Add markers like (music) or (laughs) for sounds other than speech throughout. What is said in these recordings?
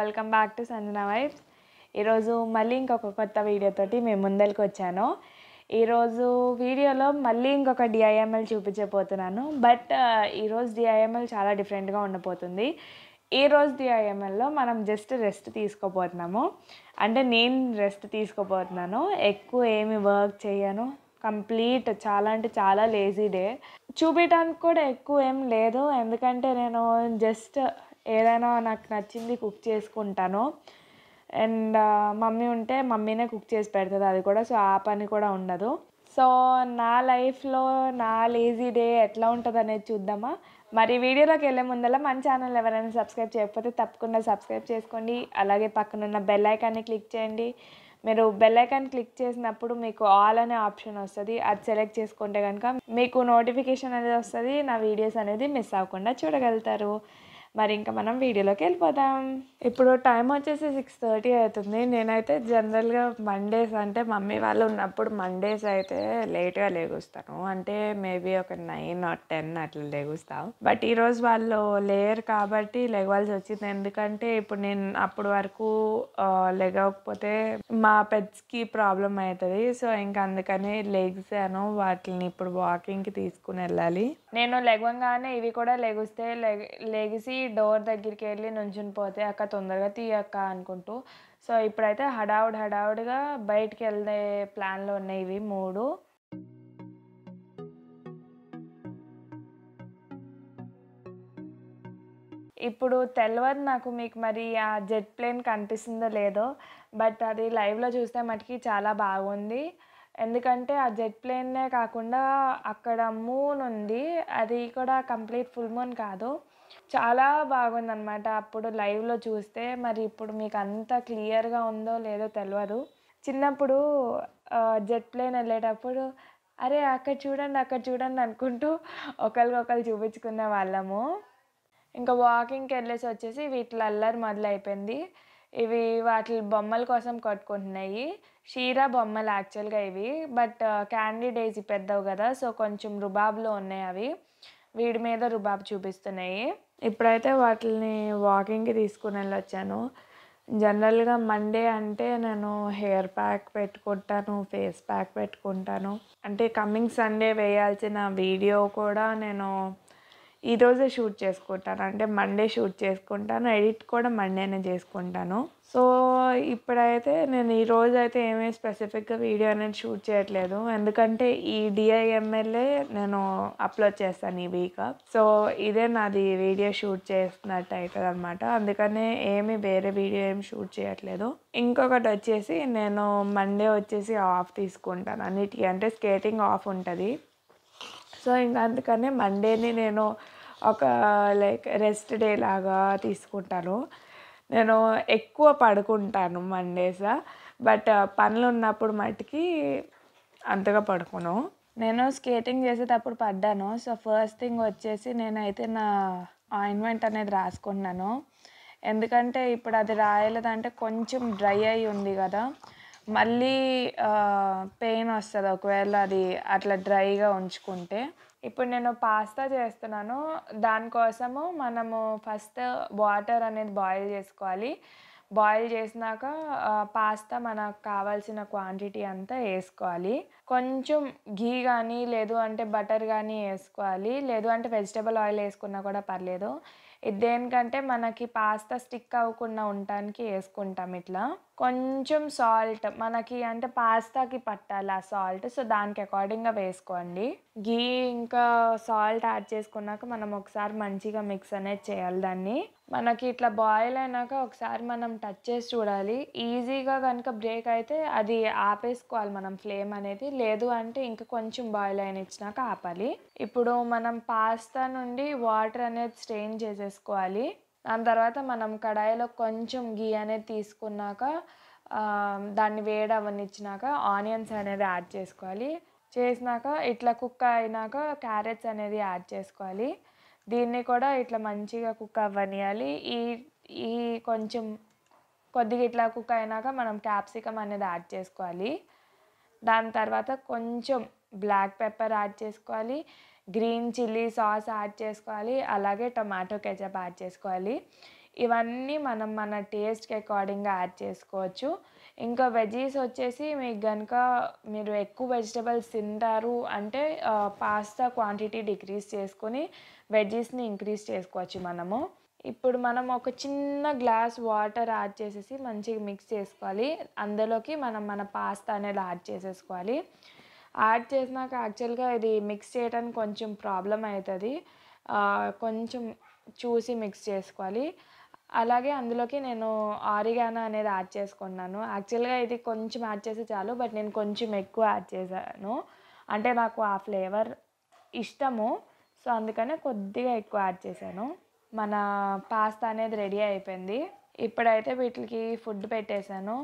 welcome back to Sanjana vibes ఈరోజు మళ్ళీ ఇంకొక కొత్త వీడియోతోటి మేము ముందరికి వచ్చాను ఈరోజు వీడియోలో మళ్ళీ ఇంకొక డిఐఎంఎల్ చూపించబోతున్నాను బట్ uh, ఈరోజు డిఐఎంఎల్ చాలా డిఫరెంట్గా ఉండబోతుంది ఈరోజు డిఐఎంఎల్లో మనం జస్ట్ రెస్ట్ తీసుకోబోతున్నాము అంటే నేను రెస్ట్ తీసుకోబోతున్నాను ఎక్కువ ఏమి వర్క్ చేయను కంప్లీట్ చాలా అంటే చాలా లేజీ డే చూపించడానికి కూడా ఎక్కువ ఏం లేదు ఎందుకంటే నేను జస్ట్ ఏదైనా నాకు నచ్చింది కుక్ చేసుకుంటాను అండ్ మమ్మీ ఉంటే మమ్మీనే కుక్ చేసి పెడుతుంది అది కూడా సో ఆ పని కూడా ఉండదు సో నా లైఫ్లో నా లేజీ డే ఎట్లా ఉంటుంది అనేది చూద్దామా మరి వీడియోలోకి వెళ్ళే ముందర మన ఛానల్ ఎవరైనా సబ్స్క్రైబ్ చేయకపోతే తప్పకుండా సబ్స్క్రైబ్ చేసుకోండి అలాగే పక్కనున్న బెల్ ఐకాన్ని క్లిక్ చేయండి మీరు బెల్ ఐకాన్ క్లిక్ చేసినప్పుడు మీకు ఆల్ అనే ఆప్షన్ వస్తుంది అది సెలెక్ట్ చేసుకుంటే కనుక మీకు నోటిఫికేషన్ అనేది వస్తుంది నా వీడియోస్ అనేది మిస్ అవ్వకుండా చూడగలుగుతారు మరి ఇంకా మనం వీడియోలోకి వెళ్ళిపోదాం ఇప్పుడు టైం వచ్చేసి సిక్స్ థర్టీ అవుతుంది నేనైతే జనరల్గా మండేస్ అంటే మమ్మీ వాళ్ళు ఉన్నప్పుడు మండేస్ అయితే లేట్గా లేగుస్తాను అంటే మేబీ ఒక నైన్ ఆర్ టెన్ అట్లా లేగుస్తాం బట్ ఈరోజు వాళ్ళు లేరు కాబట్టి లెగవాల్సి వచ్చింది ఎందుకంటే ఇప్పుడు నేను అప్పటి వరకు లెగవకపోతే మా పెట్స్కి ప్రాబ్లం అవుతుంది సో ఇంకా అందుకని లెగ్స్ అను వాటిని ఇప్పుడు వాకింగ్కి తీసుకుని వెళ్ళాలి నేను లెగవంగానే ఇవి కూడా లెగిస్తే లెగిసి డోర్ దగ్గరికి వెళ్ళి నుంచుని పోతే అక్క తొందరగా తీయక్క అనుకుంటూ సో ఇప్పుడైతే హడావుడు హడావుడిగా బయటికి వెళ్ళే ప్లాన్లో ఉన్నాయి ఇవి మూడు ఇప్పుడు తెల్లవారు నాకు మీకు మరి ఆ జెట్ ప్లేన్ కనిపిస్తుందో లేదో బట్ అది లైవ్లో చూస్తే మటుకి చాలా బాగుంది ఎందుకంటే ఆ జెట్ ప్లేన్నే కాకుండా అక్కడ మూన్ ఉంది అది కూడా కంప్లీట్ ఫుల్ మూన్ కాదు చాలా బాగుంది అనమాట అప్పుడు లైవ్లో చూస్తే మరి ఇప్పుడు మీకు అంత క్లియర్గా ఉందో లేదో తెలియదు చిన్నప్పుడు జెట్ ప్లేన్ వెళ్ళేటప్పుడు అరే అక్కడ చూడండి అక్కడ చూడండి అనుకుంటూ ఒకరికొకరు చూపించుకునే వాళ్ళము ఇంకా వాకింగ్కి వెళ్ళేసి వచ్చేసి వీటిలో అల్లరి మొదలైపోయింది ఇవి వాటి బొమ్మల కోసం కట్టుకుంటున్నాయి షీరా బొమ్మలు యాక్చువల్గా ఇవి బట్ క్యాండీ డేజీ పెద్దవు కదా సో కొంచెం రుబాబ్లో ఉన్నాయి అవి వీడి మీద రుబాబ్ చూపిస్తున్నాయి ఇప్పుడైతే వాటిని వాకింగ్కి తీసుకుని వెళ్ళొచ్చాను జనరల్గా మండే అంటే నేను హెయిర్ ప్యాక్ పెట్టుకుంటాను ఫేస్ ప్యాక్ పెట్టుకుంటాను అంటే కమింగ్ సండే వేయాల్సిన వీడియో కూడా నేను ఈరోజే షూట్ చేసుకుంటాను అంటే మండే షూట్ చేసుకుంటాను ఎడిట్ కూడా మండేనే చేసుకుంటాను సో ఇప్పుడైతే నేను ఈరోజు అయితే ఏమీ స్పెసిఫిక్గా వీడియో అనేది షూట్ చేయట్లేదు ఎందుకంటే ఈ డిఐఎంఎల్ఏ నేను అప్లోడ్ చేస్తాను ఈ వీక్ సో ఇదే నాది వీడియో షూట్ చేస్తున్నట్టు అవుతుంది అనమాట అందుకనే ఏమి వేరే వీడియో ఏమి షూట్ చేయట్లేదు ఇంకొకటి వచ్చేసి నేను మండే వచ్చేసి ఆఫ్ తీసుకుంటాను అన్నిటికీ అంటే స్కేటింగ్ ఆఫ్ ఉంటుంది సో ఇంకా అందుకనే మండేని నేను ఒక లైక్ రెస్ట్ డే లాగా తీసుకుంటాను నేను ఎక్కువ పడుకుంటాను మండేస్ బట్ uh, పనులు ఉన్నప్పుడు మటుకి అంతగా పడుకోను నేను స్కేటింగ్ చేసేటప్పుడు పడ్డాను సో ఫస్ట్ థింగ్ వచ్చేసి నేనైతే నా ఆయింట్మెంట్ అనేది రాసుకున్నాను ఎందుకంటే ఇప్పుడు అది రాయలేదంటే కొంచెం డ్రై అయి ఉంది కదా మళ్ళీ పెయిన్ uh, వస్తుంది ఒకవేళ అది అట్లా డ్రైగా ఉంచుకుంటే ఇప్పుడు నేను పాస్తా చేస్తున్నాను దానికోసము మనము ఫస్ట్ వాటర్ అనేది బాయిల్ చేసుకోవాలి బాయిల్ చేసినాక పాస్తా మనకు కావాల్సిన క్వాంటిటీ అంతా వేసుకోవాలి కొంచెం ఘీ కానీ లేదు అంటే బటర్ కానీ వేసుకోవాలి లేదు అంటే వెజిటబుల్ ఆయిల్ వేసుకున్నా కూడా పర్లేదు దేనికంటే మనకి పాస్తా స్టిక్ అవ్వకుండా ఉండటానికి వేసుకుంటాం ఇట్లా కొంచెం సాల్ట్ మనకి అంటే పాస్తాకి పట్టాలి ఆ సాల్ట్ సో దానికి అకార్డింగ్గా వేసుకోండి గీ ఇంకా సాల్ట్ యాడ్ చేసుకున్నాక మనం ఒకసారి మంచిగా మిక్స్ అనేది చేయాలి దాన్ని మనకి ఇట్లా బాయిల్ అయినాక ఒకసారి మనం టచ్ చేసి చూడాలి ఈజీగా కనుక బ్రేక్ అయితే అది ఆపేసుకోవాలి మనం ఫ్లేమ్ అనేది లేదు అంటే ఇంకా కొంచెం బాయిల్ అయిన ఇచ్చినాక ఆపాలి ఇప్పుడు మనం పాస్తా నుండి వాటర్ అనేది స్ట్రెయిన్ చేసేసుకోవాలి దాని తర్వాత మనం కడాయిలో కొంచెం గీ అనేది తీసుకున్నాక దాన్ని వేడి ఆనియన్స్ అనేది యాడ్ చేసుకోవాలి చేసినాక ఇట్లా కుక్ అయినాక క్యారెట్స్ అనేది యాడ్ చేసుకోవాలి దీన్ని కూడా ఇట్లా మంచిగా కుక్ అవ్వనియాలి ఈ ఈ కొంచెం కొద్దిగా ఇట్లా కుక్ అయినాక మనం క్యాప్సికమ్ అనేది యాడ్ చేసుకోవాలి దాని తర్వాత కొంచెం బ్లాక్ పెప్పర్ యాడ్ చేసుకోవాలి గ్రీన్ చిల్లీ సాస్ యాడ్ చేసుకోవాలి అలాగే టొమాటో కెచప్ యాడ్ చేసుకోవాలి ఇవన్నీ మనం మన టేస్ట్కి అకార్డింగ్గా యాడ్ చేసుకోవచ్చు ఇంకా వెజీస్ వచ్చేసి మీకు కనుక మీరు ఎక్కువ వెజిటబుల్స్ తింటారు అంటే పాస్తా క్వాంటిటీ డిక్రీస్ చేసుకొని వెజీస్ని ఇంక్రీజ్ చేసుకోవచ్చు మనము ఇప్పుడు మనం ఒక చిన్న గ్లాస్ వాటర్ యాడ్ చేసేసి మంచిగా మిక్స్ చేసుకోవాలి అందులోకి మనం మన పాస్తా అనేది యాడ్ చేసేసుకోవాలి యాడ్ చేసినాక యాక్చువల్గా ఇది మిక్స్ చేయడానికి కొంచెం ప్రాబ్లం అవుతుంది కొంచెం చూసి మిక్స్ చేసుకోవాలి అలాగే అందులోకి నేను ఆరిగానా అనేది యాడ్ చేసుకున్నాను యాక్చువల్గా ఇది కొంచెం యాడ్ చేస్తే చాలు బట్ నేను కొంచెం ఎక్కువ యాడ్ చేశాను అంటే నాకు ఆ ఫ్లేవర్ ఇష్టము సో అందుకనే కొద్దిగా ఎక్కువ యాడ్ చేశాను మన పాస్తా అనేది రెడీ అయిపోయింది ఇప్పుడైతే వీటికి ఫుడ్ పెట్టేశాను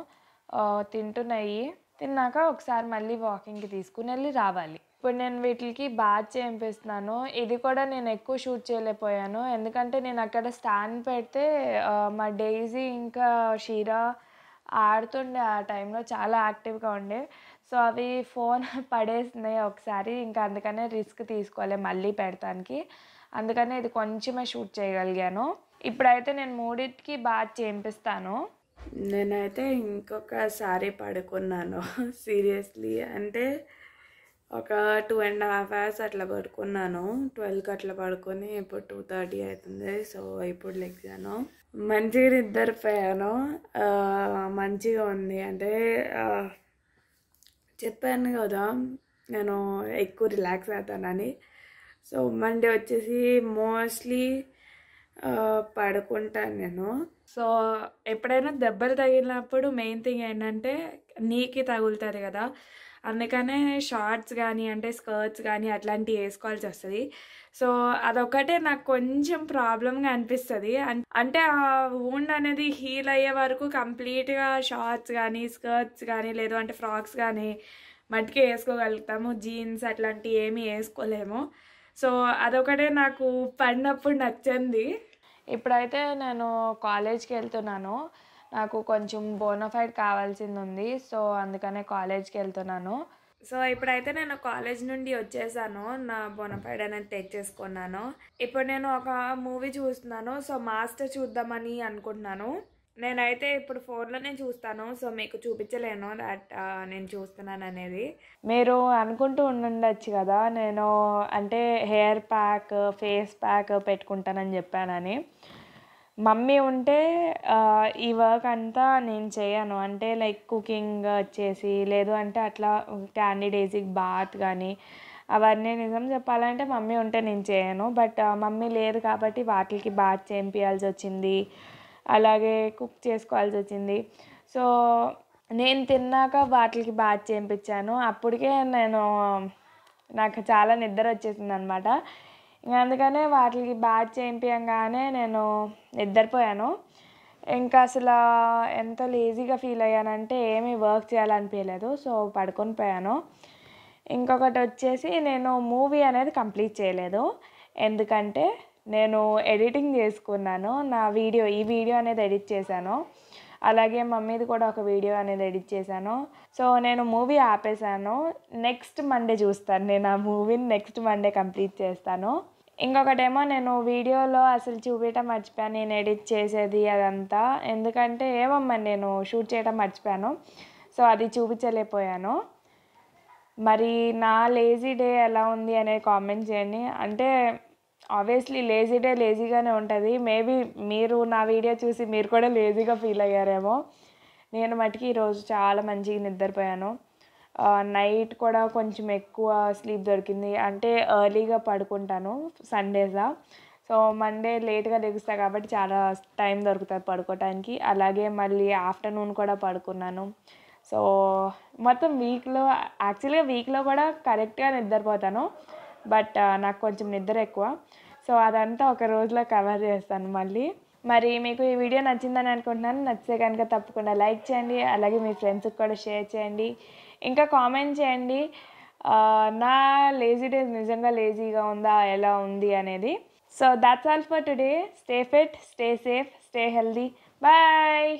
తింటున్నాయి తిన్నాక ఒకసారి మళ్ళీ వాకింగ్కి తీసుకుని వెళ్ళి రావాలి ఇప్పుడు నేను వీటికి బాగా చేయిస్తున్నాను ఇది కూడా నేను ఎక్కువ షూట్ చేయలేకపోయాను ఎందుకంటే నేను అక్కడ స్టాండ్ పెడితే మా డైజీ ఇంకా షీరా ఆడుతుండే ఆ టైంలో చాలా యాక్టివ్గా ఉండే సో అవి ఫోన్ (laughs) పడేసినాయి ఒకసారి ఇంకా అందుకనే రిస్క్ తీసుకోవాలి మళ్ళీ పెడతానికి అందుకనే ఇది కొంచెమే షూట్ చేయగలిగాను ఇప్పుడైతే నేను మూడింటికి బాగా చేయిస్తాను నేనైతే ఇంకొక శారీ పడుకున్నాను (laughs) సీరియస్లీ అంటే ఒక టూ అండ్ హాఫ్ అవర్స్ అట్లా పడుకున్నాను ట్వెల్వ్కి అట్లా పడుకొని ఇప్పుడు టూ థర్టీ అవుతుంది సో ఇప్పుడు లెక్కాను మంచిగా నిద్రపోయాను మంచిగా ఉంది అంటే చెప్పాను కదా నేను ఎక్కువ రిలాక్స్ అవుతానని సో మండే వచ్చేసి మోస్ట్లీ పడుకుంటాను నేను సో ఎప్పుడైనా దెబ్బలు తగిలినప్పుడు మెయిన్ థింగ్ ఏంటంటే నీకి తగులుతుంది కదా అందుకనే షార్ట్స్ కానీ అంటే స్కర్ట్స్ కానీ అట్లాంటివి వేసుకోవాల్సి వస్తుంది సో అదొకటే నాకు కొంచెం ప్రాబ్లంగా అనిపిస్తుంది అంటే ఆ ఊండ్ అనేది హీల్ అయ్యే వరకు కంప్లీట్గా షార్ట్స్ కానీ స్కర్ట్స్ కానీ లేదు అంటే ఫ్రాక్స్ కానీ మట్టికి వేసుకోగలుగుతాము జీన్స్ అట్లాంటివి ఏమీ వేసుకోలేము సో అదొకటే నాకు పడినప్పుడు నచ్చింది ఇప్పుడైతే నేను కాలేజ్కి వెళ్తున్నాను నాకు కొంచెం బోనఫైడ్ కావాల్సింది ఉంది సో అందుకనే కాలేజ్కి వెళ్తున్నాను సో ఇప్పుడైతే నేను కాలేజ్ నుండి వచ్చేసాను నా బొనఫైడ్ అనేది తెచ్చేసుకున్నాను ఇప్పుడు నేను ఒక మూవీ చూస్తున్నాను సో మాస్టర్ చూద్దామని అనుకుంటున్నాను నేనైతే ఇప్పుడు ఫోన్లో నేను చూస్తాను సో మీకు చూపించలేను దట్ నేను చూస్తున్నాను అనేది మీరు అనుకుంటూ ఉండొచ్చు కదా నేను అంటే హెయిర్ ప్యాక్ ఫేస్ ప్యాక్ పెట్టుకుంటానని చెప్పానని మమ్మీ ఉంటే ఈ వర్క్ అంతా నేను చేయను అంటే లైక్ కుకింగ్ వచ్చేసి లేదు అంటే అట్లా క్యాండిడేజీకి బాత్ కానీ అవన్నీ నిజం చెప్పాలంటే మమ్మీ ఉంటే నేను చేయను బట్ మమ్మీ లేదు కాబట్టి వాటికి బాత్ చేయించాల్సి వచ్చింది అలాగే కుక్ చేసుకోవాల్సి వచ్చింది సో నేను తిన్నాక వాటికి బాత్ చేయించాను అప్పటికే నేను నాకు చాలా నిద్ర వచ్చేసింది అనమాట ఇంకా అందుకనే వాటికి బాత్ చేయించగానే నేను నిద్రపోయాను ఇంకా అసలు ఎంత లేజీగా ఫీల్ అయ్యానంటే ఏమీ వర్క్ చేయాలనిపించలేదు సో పడుకొని పోయాను ఇంకొకటి వచ్చేసి నేను మూవీ అనేది కంప్లీట్ చేయలేదు ఎందుకంటే నేను ఎడిటింగ్ చేసుకున్నాను నా వీడియో ఈ వీడియో అనేది ఎడిట్ చేశాను అలాగే మమ్మీది కూడా ఒక వీడియో అనేది ఎడిట్ చేశాను సో నేను మూవీ ఆపేశాను నెక్స్ట్ మండే చూస్తాను నేను ఆ మూవీని నెక్స్ట్ మండే కంప్లీట్ చేస్తాను ఇంకొకటేమో నేను వీడియోలో అసలు చూపించటం మర్చిపోయాను నేను ఎడిట్ చేసేది అదంతా ఎందుకంటే ఏమమ్మా నేను షూట్ చేయడం మర్చిపోయాను సో అది చూపించలేకపోయాను మరి నా లేజీ డే ఎలా ఉంది అనేది కామెంట్ చేయండి అంటే ఆబ్వియస్లీ లేజీ డే లేజీగానే ఉంటుంది మేబీ మీరు నా వీడియో చూసి మీరు కూడా లేజీగా ఫీల్ అయ్యారేమో నేను మటుకి ఈరోజు చాలా మంచిగా నిద్రపోయాను నైట్ కూడా కొంచెం ఎక్కువ స్లీప్ దొరికింది అంటే ఎర్లీగా పడుకుంటాను సండేసా సో మండే లేట్గా లెగుస్తా కాబట్టి చాలా టైం దొరుకుతుంది పడుకోవటానికి అలాగే మళ్ళీ ఆఫ్టర్నూన్ కూడా పడుకున్నాను సో మొత్తం వీక్లో యాక్చువల్గా వీక్లో కూడా కరెక్ట్గా నిద్రపోతాను బట్ నాకు కొంచెం నిద్ర ఎక్కువ సో అదంతా ఒక రోజులో కవర్ చేస్తాను మళ్ళీ మరి మీకు ఈ వీడియో నచ్చిందని అనుకుంటున్నాను నచ్చితే కనుక తప్పకుండా లైక్ చేయండి అలాగే మీ ఫ్రెండ్స్కి కూడా షేర్ చేయండి ఇంకా కామెంట్ చేయండి నా లేజీ డేస్ నిజంగా లేజీగా ఉందా ఎలా ఉంది అనేది so that's all for today stay fit stay safe stay healthy bye